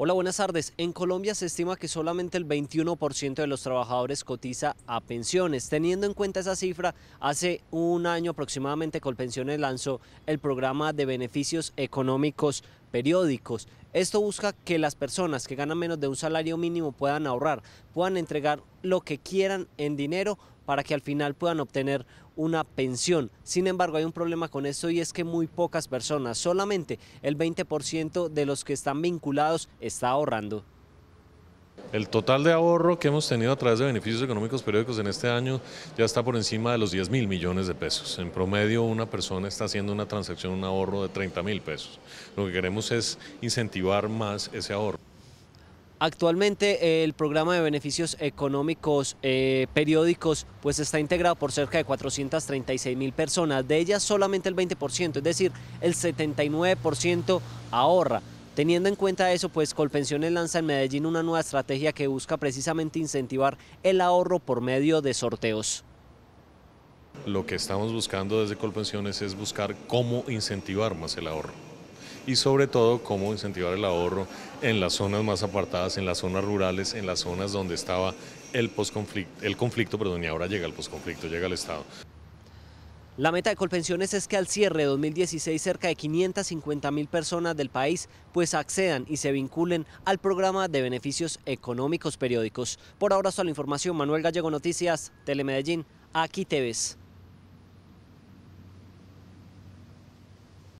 Hola, buenas tardes. En Colombia se estima que solamente el 21% de los trabajadores cotiza a pensiones. Teniendo en cuenta esa cifra, hace un año aproximadamente Colpensiones lanzó el programa de beneficios económicos periódicos. Esto busca que las personas que ganan menos de un salario mínimo puedan ahorrar, puedan entregar lo que quieran en dinero para que al final puedan obtener una pensión. Sin embargo, hay un problema con esto y es que muy pocas personas, solamente el 20% de los que están vinculados está ahorrando. El total de ahorro que hemos tenido a través de beneficios económicos periódicos en este año ya está por encima de los 10 mil millones de pesos. En promedio una persona está haciendo una transacción, un ahorro de 30 mil pesos. Lo que queremos es incentivar más ese ahorro. Actualmente el programa de beneficios económicos eh, periódicos pues está integrado por cerca de 436 mil personas, de ellas solamente el 20%, es decir, el 79% ahorra. Teniendo en cuenta eso, pues Colpensiones lanza en Medellín una nueva estrategia que busca precisamente incentivar el ahorro por medio de sorteos. Lo que estamos buscando desde Colpensiones es buscar cómo incentivar más el ahorro y sobre todo cómo incentivar el ahorro en las zonas más apartadas, en las zonas rurales, en las zonas donde estaba el, -conflicto, el conflicto, perdón, y ahora llega el posconflicto, llega el Estado. La meta de Colpensiones es que al cierre de 2016 cerca de 550 mil personas del país pues accedan y se vinculen al programa de beneficios económicos periódicos. Por ahora, solo la información, Manuel Gallego Noticias, Telemedellín, aquí te ves.